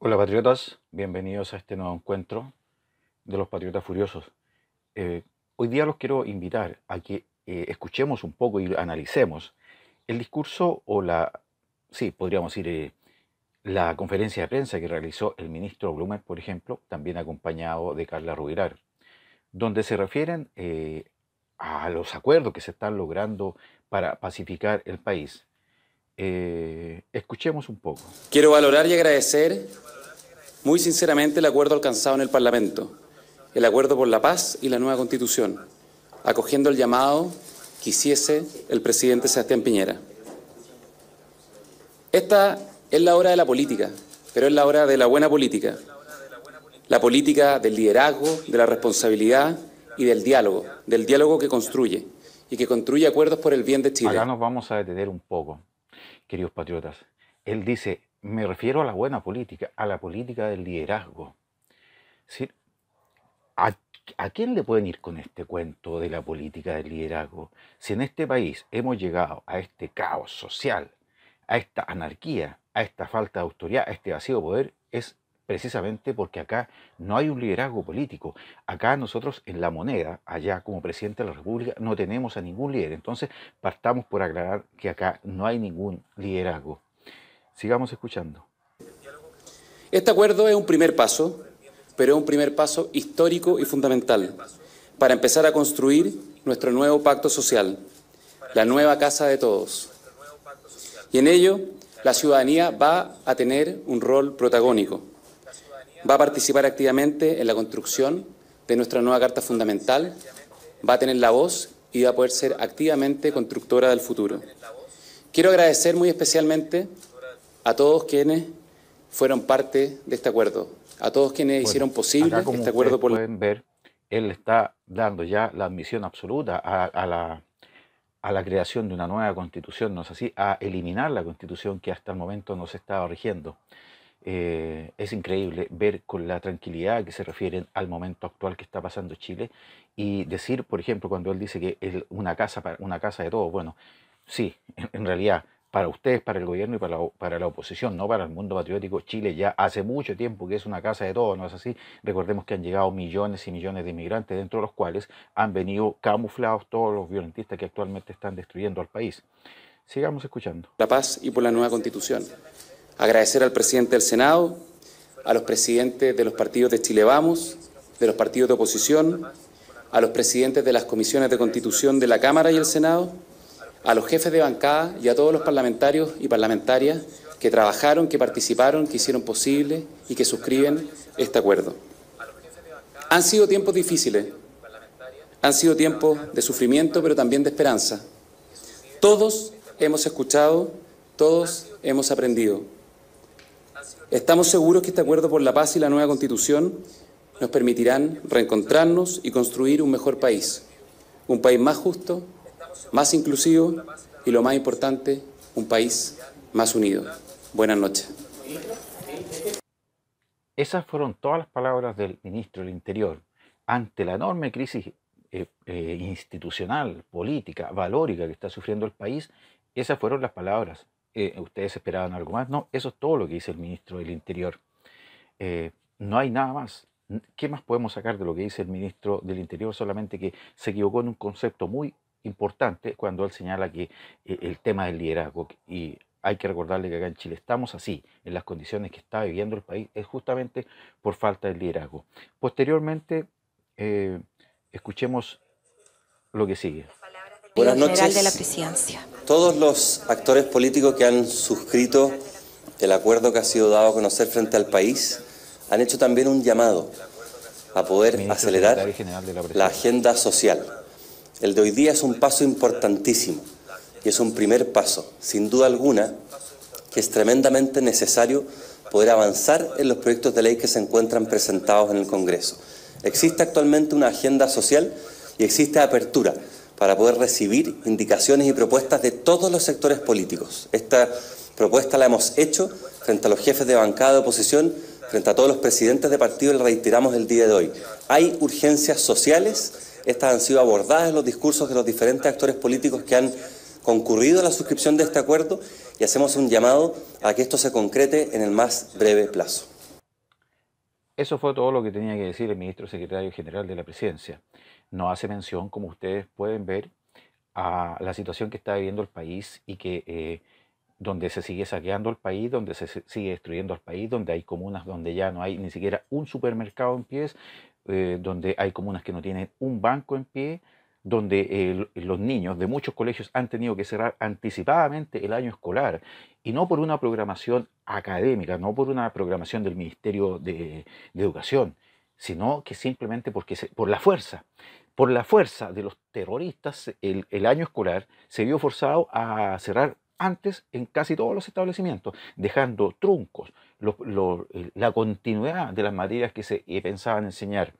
Hola patriotas, bienvenidos a este nuevo encuentro de los Patriotas Furiosos. Eh, hoy día los quiero invitar a que eh, escuchemos un poco y analicemos el discurso o la, sí, podríamos decir, eh, la conferencia de prensa que realizó el ministro Blumer, por ejemplo, también acompañado de Carla Rubirar, donde se refieren a los acuerdos que se están logrando para pacificar el país eh, escuchemos un poco. Quiero valorar y agradecer muy sinceramente el acuerdo alcanzado en el Parlamento, el acuerdo por la paz y la nueva Constitución, acogiendo el llamado que hiciese el presidente Sebastián Piñera. Esta es la hora de la política, pero es la hora de la buena política. La política del liderazgo, de la responsabilidad y del diálogo, del diálogo que construye y que construye acuerdos por el bien de Chile. Acá nos vamos a detener un poco queridos patriotas. Él dice, me refiero a la buena política, a la política del liderazgo. ¿A, ¿A quién le pueden ir con este cuento de la política del liderazgo? Si en este país hemos llegado a este caos social, a esta anarquía, a esta falta de autoridad, a este vacío de poder, es precisamente porque acá no hay un liderazgo político. Acá nosotros en la moneda, allá como presidente de la República, no tenemos a ningún líder. Entonces partamos por aclarar que acá no hay ningún liderazgo. Sigamos escuchando. Este acuerdo es un primer paso, pero es un primer paso histórico y fundamental para empezar a construir nuestro nuevo pacto social, la nueva casa de todos. Y en ello, la ciudadanía va a tener un rol protagónico va a participar activamente en la construcción de nuestra nueva Carta Fundamental, va a tener la voz y va a poder ser activamente constructora del futuro. Quiero agradecer muy especialmente a todos quienes fueron parte de este acuerdo, a todos quienes hicieron posible este acuerdo. Por... Pueden ver, él está dando ya la admisión absoluta a, la, a la creación de una nueva constitución, no es así, a eliminar la constitución que hasta el momento nos estaba rigiendo. Eh, es increíble ver con la tranquilidad que se refieren al momento actual que está pasando Chile y decir, por ejemplo, cuando él dice que es una casa, una casa de todos, bueno, sí, en, realidad, para ustedes, para el gobierno y para la, para la oposición, no para el mundo patriótico, Chile ya hace mucho tiempo que es una casa de todos, ¿no es así? Recordemos que han llegado millones y millones de inmigrantes, dentro de los cuales han venido camuflados todos los violentistas que actualmente están destruyendo al país. Sigamos escuchando. La paz y por la nueva constitución Agradecer al presidente del Senado, a los presidentes de los partidos de Chile Vamos, de los partidos de oposición, a los presidentes de las comisiones de constitución de la Cámara y el Senado, a los jefes de bancada y a todos los parlamentarios y parlamentarias que trabajaron, que participaron, que hicieron posible y que suscriben este acuerdo. Han sido tiempos difíciles, han sido tiempos de sufrimiento, pero también de esperanza. Todos hemos escuchado, todos hemos aprendido. Estamos seguros que este acuerdo por la paz y la nueva constitución nos permitirán reencontrarnos y construir un mejor país, un país más justo, más inclusivo y, lo más importante, un país más unido. Buenas noches. Esas fueron todas las palabras del ministro del Interior ante la enorme crisis eh, eh, institucional, política, valórica que está sufriendo el país. Esas fueron las palabras eh, ustedes esperaban algo más. No, eso es todo lo que dice el ministro del Interior. Eh, no hay nada más. ¿Qué más podemos sacar de lo que dice el ministro del Interior? Solamente que se equivocó en un concepto muy importante cuando él señala que eh, el tema del liderazgo y hay que recordarle que acá en Chile estamos así, en las condiciones que está viviendo el país, es justamente por falta de liderazgo. Posteriormente, escuchemos lo que sigue. Buenas noches. de la Presidencia. Todos los actores políticos que han suscrito el acuerdo que ha sido dado a conocer frente al país han hecho también un llamado a poder acelerar la, la agenda social. El de hoy día es un paso importantísimo y es un primer paso, sin duda alguna, que es tremendamente necesario poder avanzar en los proyectos de ley que se encuentran presentados en el Congreso. Existe actualmente una agenda social y existe apertura para poder recibir indicaciones y propuestas de todos los sectores políticos. Esta propuesta la hemos hecho frente a los jefes de bancada de oposición, frente a todos los presidentes de partido, la reiteramos el día de hoy. Hay urgencias sociales, estas han sido abordadas en los discursos de los diferentes actores políticos que han concurrido a la suscripción de este acuerdo y hacemos un llamado a que esto se concrete en el más breve plazo. Eso fue todo lo que tenía que decir el ministro secretario general de la presidencia no hace mención, como ustedes pueden ver, a la situación que está viviendo el país y que eh, donde se sigue saqueando el país, donde se sigue destruyendo el país, donde hay comunas donde ya no hay ni siquiera un supermercado en pie, eh, donde hay comunas que no tienen un banco en pie, donde los niños de muchos colegios han tenido que cerrar anticipadamente el año escolar, y no por una programación académica, no por una programación del Ministerio de Educación, sino que simplemente porque por la fuerza. Por la fuerza de los terroristas, el, año escolar se vio forzado a cerrar antes en casi todos los establecimientos, dejando truncos, la continuidad de las materias que se eh, pensaban enseñar.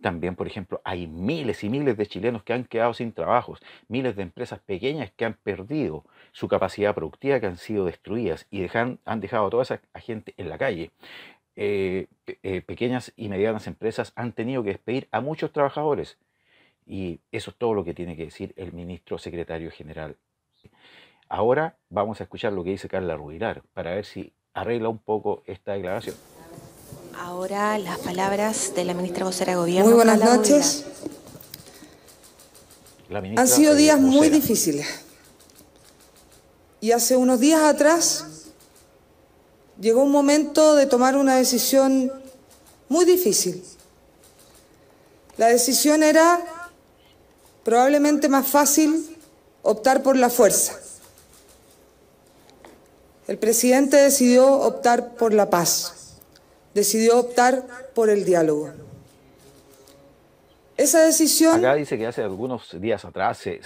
También, por ejemplo, hay miles y miles de chilenos que han quedado sin trabajos, miles de empresas pequeñas que han perdido su capacidad productiva, que han sido destruidas y han dejado a toda esa gente en la calle. Eh, eh, pequeñas y medianas empresas han tenido que despedir a muchos trabajadores. Y eso es todo lo que tiene que decir el ministro secretario general. Ahora vamos a escuchar lo que dice Carla Rubilar para ver si arregla un poco esta declaración. Ahora las palabras de la ministra vocera de Gobierno. Muy buenas noches. Han sido eh, días muy difíciles. Y hace unos días atrás llegó un momento de tomar una decisión muy difícil. La decisión era probablemente más fácil optar por la fuerza. El presidente decidió optar por la paz, decidió optar por el diálogo. Esa decisión... Acá dice que hace algunos días atrás se,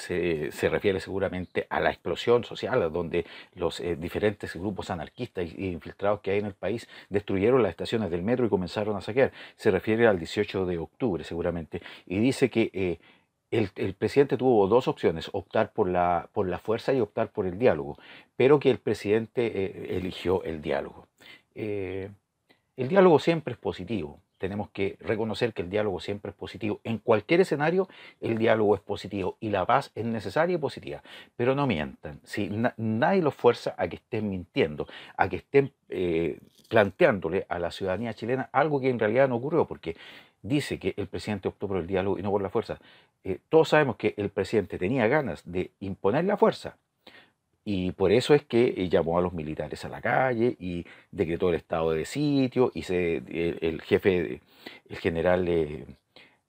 refiere seguramente a la explosión social, donde los eh, diferentes grupos anarquistas e infiltrados que hay en el país destruyeron las estaciones del metro y comenzaron a saquear. Se refiere al 18 de octubre seguramente. Y dice que... Eh, el, presidente tuvo dos opciones, optar por la, por la fuerza y optar por el diálogo, pero que el presidente eh, eligió el diálogo. el diálogo siempre es positivo, tenemos que reconocer que el diálogo siempre es positivo. En cualquier escenario, el diálogo es positivo y la paz es necesaria y positiva. Pero no mientan. nadie los fuerza a que estén mintiendo, a que estén eh, planteándole a la ciudadanía chilena algo que en realidad no ocurrió, porque dice que el presidente optó por el diálogo y no por la fuerza. Eh, todos sabemos que el presidente tenía ganas de imponer la fuerza y por eso es que eh, llamó a los militares a la calle y decretó el estado de sitio y el, jefe, el general eh,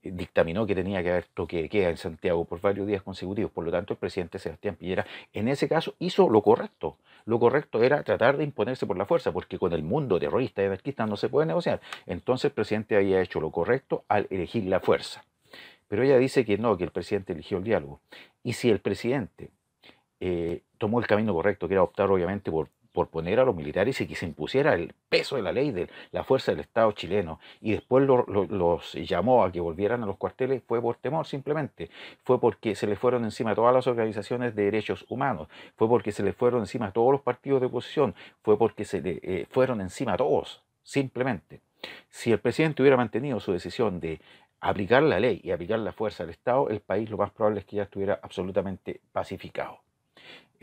dictaminó que tenía que haber toque de queda en Santiago por varios días consecutivos. Por lo tanto, el presidente Sebastián Piñera en ese caso hizo lo correcto. Lo correcto era tratar de imponerse por la fuerza, porque con el mundo terrorista y anarquista no se puede negociar. Entonces el presidente había hecho lo correcto al elegir la fuerza. Pero ella dice que no, que el presidente eligió el diálogo. Y si el presidente eh, tomó el camino correcto, que era optar obviamente por, poner a los militares y que se impusiera el peso de la ley, de la fuerza del Estado chileno, y después los llamó a que volvieran a los cuarteles, fue por temor simplemente, fue porque se le fueron encima todas las organizaciones de derechos humanos, fue porque se le fueron encima todos los partidos de oposición, fue porque se le eh, fueron encima todos, simplemente. Si el presidente hubiera mantenido su decisión de aplicar la ley y aplicar la fuerza del Estado, el país lo más probable es que ya estuviera absolutamente pacificado.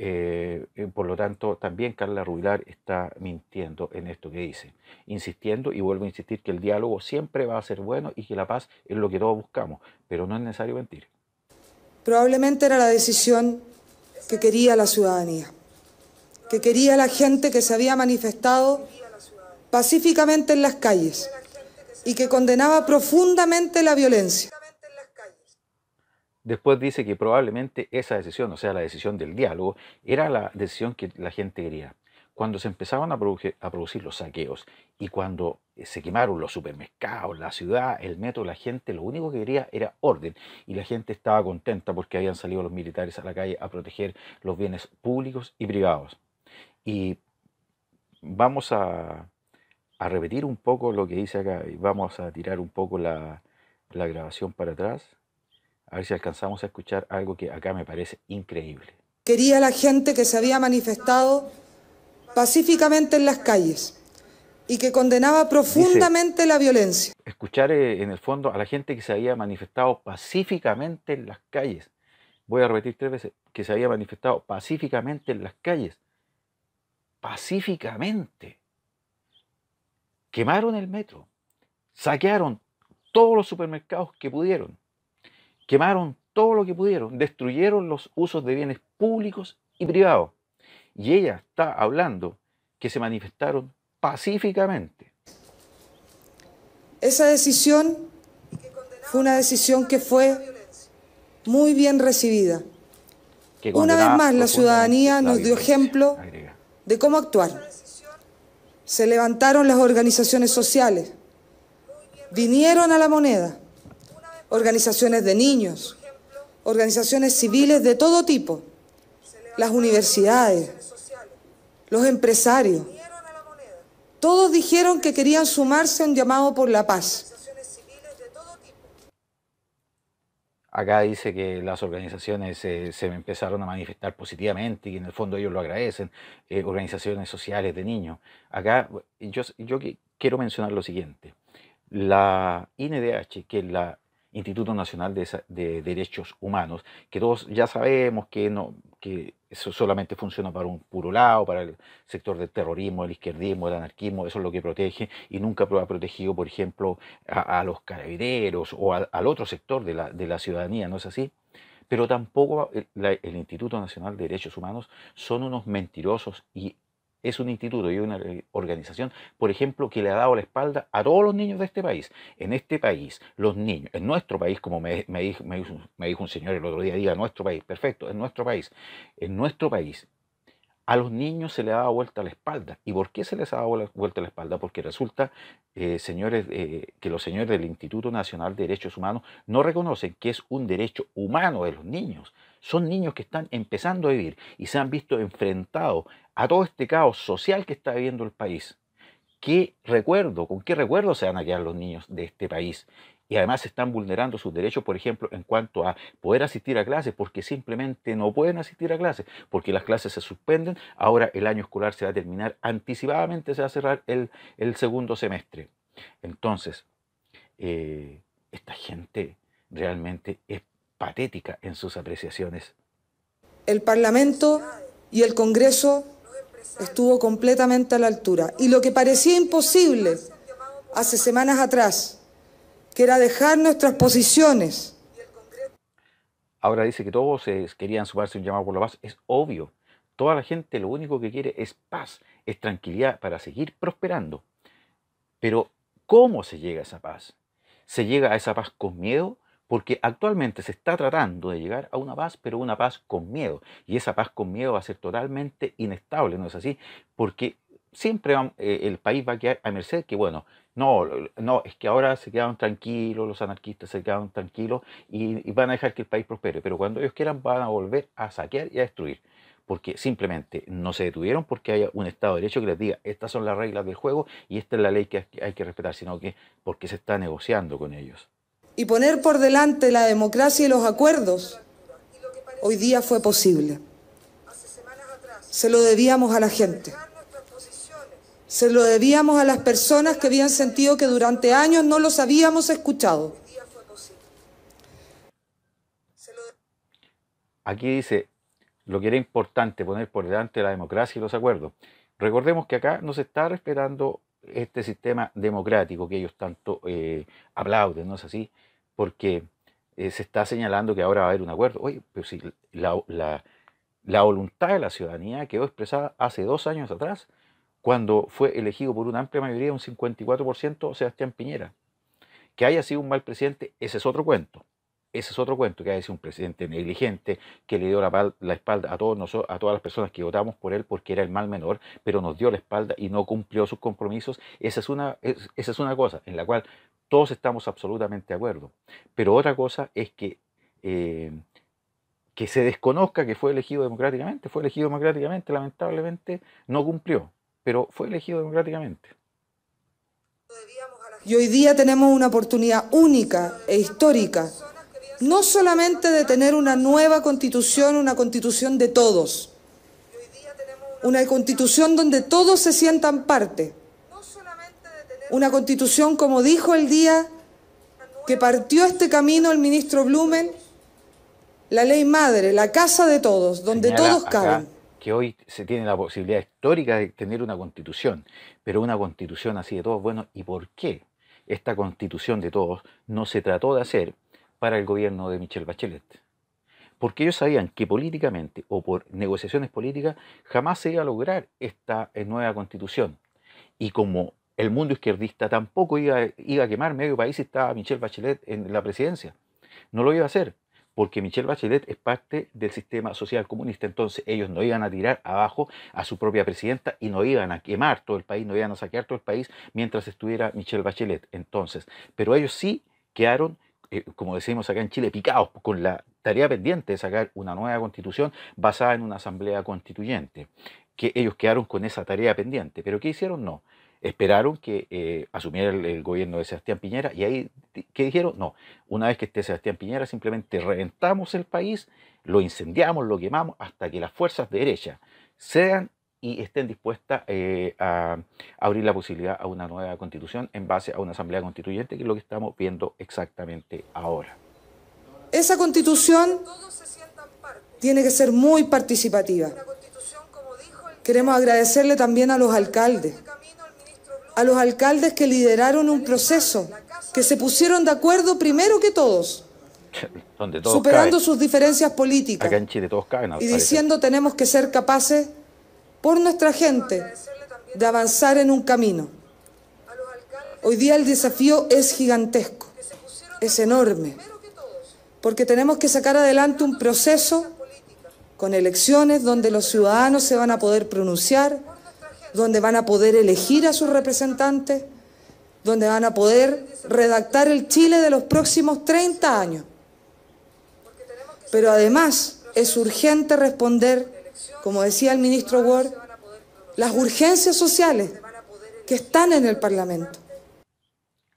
Eh, eh, por lo tanto, también Carla Rubilar está mintiendo en esto que dice, insistiendo y vuelvo a insistir que el diálogo siempre va a ser bueno y que la paz es lo que todos buscamos, pero no es necesario mentir. Probablemente era la decisión que quería la ciudadanía, que quería la gente que se había manifestado pacíficamente en las calles y que condenaba profundamente la violencia. Después dice que probablemente esa decisión, o sea, la decisión del diálogo, era la decisión que la gente quería. Cuando se empezaban a, producir los saqueos y cuando eh, se quemaron los supermercados, la ciudad, el metro, la gente lo único que quería era orden y la gente estaba contenta porque habían salido los militares a la calle a proteger los bienes públicos y privados. Y vamos a, repetir un poco lo que dice acá y vamos a tirar un poco la grabación para atrás a ver si alcanzamos a escuchar algo que acá me parece increíble. Quería la gente que se había manifestado pacíficamente en las calles y que condenaba profundamente la violencia. Escuchar eh, en el fondo a la gente que se había manifestado pacíficamente en las calles. Voy a repetir tres veces, que se había manifestado pacíficamente en las calles. Pacíficamente. Quemaron el metro, saquearon todos los supermercados que pudieron Quemaron todo lo que pudieron, destruyeron los usos de bienes públicos y privados. Y ella está hablando que se manifestaron pacíficamente. Esa decisión fue una decisión que fue muy bien recibida. Una vez más, la ciudadanía nos dio ejemplo de cómo actuar. Se levantaron las organizaciones sociales, vinieron a la moneda organizaciones de niños, organizaciones civiles de todo tipo, las universidades, los empresarios. Todos dijeron que querían sumarse a un llamado por la paz. Acá dice que las organizaciones eh, se empezaron a manifestar positivamente y en el fondo ellos lo agradecen, eh, organizaciones sociales de niños. Acá yo quiero mencionar lo siguiente. La INDH, que es la Instituto Nacional de, Derechos Humanos, que todos ya sabemos que, no, que eso solamente funciona para un puro lado, para el sector del terrorismo, el izquierdismo, el anarquismo, eso es lo que protege y nunca ha protegido, por ejemplo, a, los carabineros o al otro sector de la, ciudadanía, ¿no es así? pero tampoco eh, el, Instituto Nacional de Derechos Humanos son unos mentirosos y es un instituto y una organización, por ejemplo, que le ha dado la espalda a todos los niños de este país. En este país, los niños, en nuestro país, como me, me, dijo, un señor el otro día, diga nuestro país, perfecto, en nuestro país, en nuestro país, a los niños se les dado vuelta la espalda. ¿Y por qué se les ha dado vuelta la espalda? Porque resulta, eh, señores, eh, que los señores del Instituto Nacional de Derechos Humanos no reconocen que es un derecho humano de los niños. Son niños que están empezando a vivir y se han visto enfrentados a todo este caos social que está viviendo el país. ¿Qué recuerdo, con qué recuerdo se van a quedar los niños de este país? y además están vulnerando sus derechos, por ejemplo, en cuanto a poder asistir a clases, porque simplemente no pueden asistir a clases, porque las clases se suspenden, ahora el año escolar se va a terminar anticipadamente, se va a cerrar el, segundo semestre. Entonces, eh, esta gente realmente es patética en sus apreciaciones. El Parlamento y el Congreso estuvo completamente a la altura. Y lo que parecía imposible hace semanas atrás, que dejar nuestras posiciones. Ahora dice que todos eh, querían sumarse a un llamado por la paz. Es obvio. Toda la gente lo único que quiere es paz, es tranquilidad para seguir prosperando. Pero, ¿cómo se llega a esa paz? ¿Se llega a esa paz con miedo? porque actualmente se está tratando de llegar a una paz, pero una paz con miedo. Y esa paz con miedo va a ser totalmente inestable, ¿no es así? Porque siempre eh, el país va a quedar a merced que, bueno, no, no, es que ahora se quedaron tranquilos, los anarquistas se quedaron tranquilos y, y, van a dejar que el país prospere, pero cuando ellos quieran van a volver a saquear y a destruir, porque simplemente no se detuvieron porque haya un Estado de Derecho que les diga, estas son las reglas del juego y esta es la ley que hay que respetar, sino que porque se está negociando con ellos. Y poner por delante la democracia y los acuerdos hoy día fue posible. Se lo debíamos a la gente. Se lo debíamos a las personas que habían sentido que durante años no los habíamos escuchado. Aquí dice lo que era importante poner por delante la democracia y los acuerdos. Recordemos que acá no se está respetando este sistema democrático que ellos tanto eh, aplauden, ¿no es así? Porque eh, se está señalando que ahora va a haber un acuerdo. Oye, pero si la, la voluntad de la ciudadanía quedó expresada hace dos años atrás cuando fue elegido por una amplia mayoría, un 54%, Sebastián Piñera. Que haya sido un mal presidente, ese es otro cuento. Ese es otro cuento, que haya sido un presidente negligente, que le dio la, espalda a, todos a todas las personas que votamos por él porque era el mal menor, pero nos dio la espalda y no cumplió sus compromisos. Esa es una, esa es una cosa en la cual todos estamos absolutamente de acuerdo. Pero otra cosa es que, eh, que se desconozca que fue elegido democráticamente. Fue elegido democráticamente, lamentablemente no cumplió pero fue elegido democráticamente. Y hoy día tenemos una oportunidad única e histórica, no solamente de tener una nueva constitución, una constitución de todos, una constitución donde todos se sientan parte, una constitución como dijo el día que partió este camino el ministro Blumen, la ley madre, la casa de todos, donde todos caben hoy se tiene la posibilidad histórica de tener una constitución, pero una constitución así de todos, bueno, ¿y por qué esta constitución de todos no se trató de hacer para el gobierno de Michelle Bachelet? Porque ellos sabían que políticamente o por negociaciones políticas jamás se iba a lograr esta eh, nueva constitución. Y como el mundo izquierdista tampoco iba, iba a quemar medio país si estaba Michelle Bachelet en la presidencia, no lo iba a hacer porque Michelle Bachelet es parte del sistema social comunista, entonces ellos no iban a tirar abajo a su propia presidenta y no iban a quemar todo el país, no iban a saquear todo el país mientras estuviera Michelle Bachelet. Entonces, pero ellos sí quedaron eh, como decimos acá en Chile, picados con la tarea pendiente de sacar una nueva constitución basada en una asamblea constituyente, que ellos quedaron con esa tarea pendiente. Pero ¿qué hicieron? No esperaron que eh, asumiera el, gobierno de Sebastián Piñera y ahí, ¿qué dijeron? No, una vez que esté Sebastián Piñera simplemente reventamos el país, lo incendiamos, lo quemamos hasta que las fuerzas derechas sean y estén dispuestas eh, a abrir la posibilidad a una nueva constitución en base a una asamblea constituyente, que es lo que estamos viendo exactamente ahora. Esa constitución tiene que ser muy participativa. Queremos agradecerle también a los alcaldes a los alcaldes que lideraron un proceso, que se pusieron de acuerdo primero que todos, superando sus diferencias políticas y diciendo tenemos que ser capaces, por nuestra gente, de avanzar en un camino. Hoy día el desafío es gigantesco, es enorme, porque tenemos que sacar adelante un proceso con elecciones donde los ciudadanos se van a poder pronunciar, donde van a poder elegir a sus representantes, donde van a poder redactar el Chile de los próximos 30 años. Pero además es urgente responder, como decía el ministro Ward, las urgencias sociales que están en el Parlamento.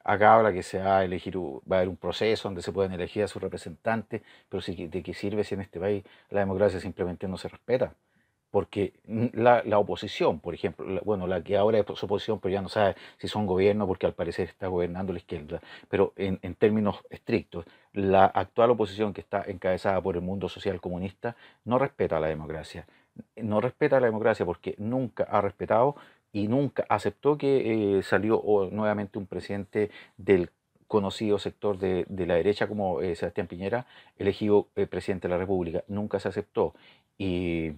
Acá habla que se va a elegir, va a haber un proceso donde se pueden elegir a sus representantes, pero ¿de qué sirve si en este país la democracia simplemente no se respeta? porque la, la, oposición, por ejemplo, bueno, la que ahora es oposición, pero ya no sabe si son gobierno, porque al parecer está gobernando la izquierda, pero en, términos estrictos, la actual oposición que está encabezada por el mundo social comunista no respeta la democracia, no respeta la democracia porque nunca ha respetado y nunca aceptó que eh, salió nuevamente un presidente del conocido sector de, la derecha como eh, Sebastián Piñera, elegido eh, presidente de la República. Nunca se aceptó. Y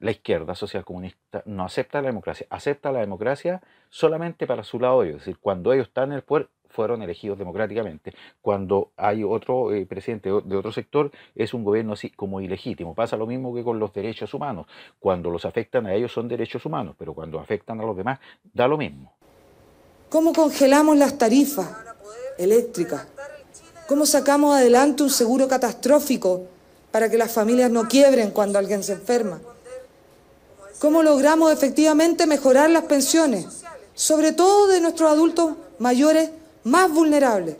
la izquierda social comunista no acepta la democracia, acepta la democracia solamente para su lado ellos, es decir, cuando ellos están en el poder fueron elegidos democráticamente. Cuando hay otro eh, presidente de otro sector, es un gobierno así como ilegítimo. Pasa lo mismo que con los derechos humanos. Cuando los afectan a ellos son derechos humanos, pero cuando afectan a los demás da lo mismo. ¿Cómo congelamos las tarifas eléctricas? ¿Cómo sacamos adelante un seguro catastrófico para que las familias no quiebren cuando alguien se enferma? cómo logramos efectivamente mejorar las pensiones, sobre todo de nuestros adultos mayores más vulnerables.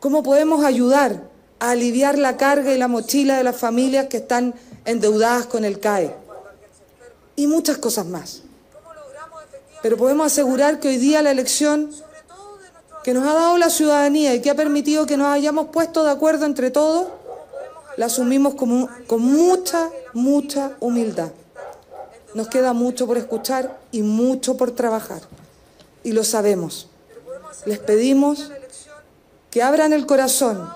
¿Cómo podemos ayudar a aliviar la carga y la mochila de las familias que están endeudadas con el CAE? Y muchas cosas más. Pero podemos asegurar que hoy día la elección que nos ha dado la ciudadanía y que ha permitido que nos hayamos puesto de acuerdo entre todos la asumimos con mucha, mucha humildad. Nos queda mucho por escuchar y mucho por trabajar. Y lo sabemos. Les pedimos que abran el corazón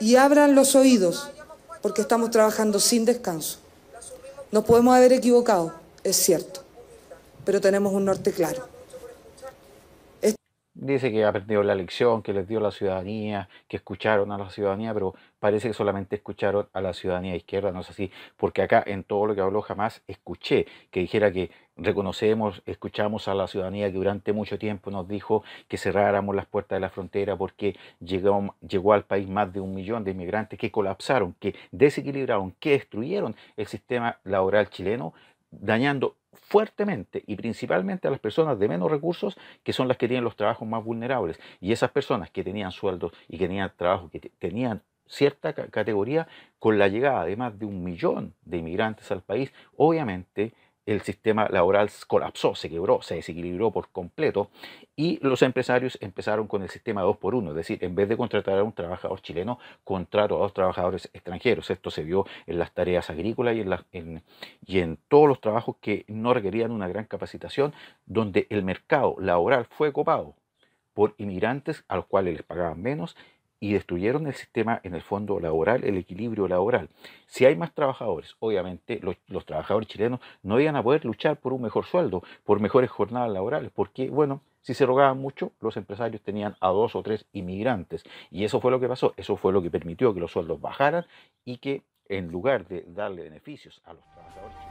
y abran los oídos, porque estamos trabajando sin descanso. Nos podemos haber equivocado, es cierto, pero tenemos un norte claro dice que ha aprendido la lección, que les dio la ciudadanía, que escucharon a la ciudadanía, pero parece que solamente escucharon a la ciudadanía izquierda, no es así, porque acá en todo lo que habló jamás escuché que dijera que reconocemos, escuchamos a la ciudadanía que durante mucho tiempo nos dijo que cerráramos las puertas de la frontera porque llegó, llegó al país más de un millón de inmigrantes que colapsaron, que desequilibraron, que destruyeron el sistema laboral chileno, dañando fuertemente y principalmente a las personas de menos recursos que son las que tienen los trabajos más vulnerables y esas personas que tenían sueldos y que tenían trabajo que tenían cierta categoría con la llegada de más de un millón de inmigrantes al país obviamente el sistema laboral colapsó, se quebró, se desequilibró por completo y los empresarios empezaron con el sistema 2 por 1, es decir, en vez de contratar a un trabajador chileno, contrató a dos trabajadores extranjeros. Esto se vio en las tareas agrícolas y en, y en todos los trabajos que no requerían una gran capacitación, donde el mercado laboral fue copado por inmigrantes a los cuales les pagaban menos y destruyeron el sistema en el fondo laboral, el equilibrio laboral. Si hay más trabajadores, obviamente los, trabajadores chilenos no iban a poder luchar por un mejor sueldo, por mejores jornadas laborales, porque, bueno, si se rogaban mucho, los empresarios tenían a dos o tres inmigrantes. Y eso fue lo que pasó, eso fue lo que permitió que los sueldos bajaran y que en lugar de darle beneficios a los trabajadores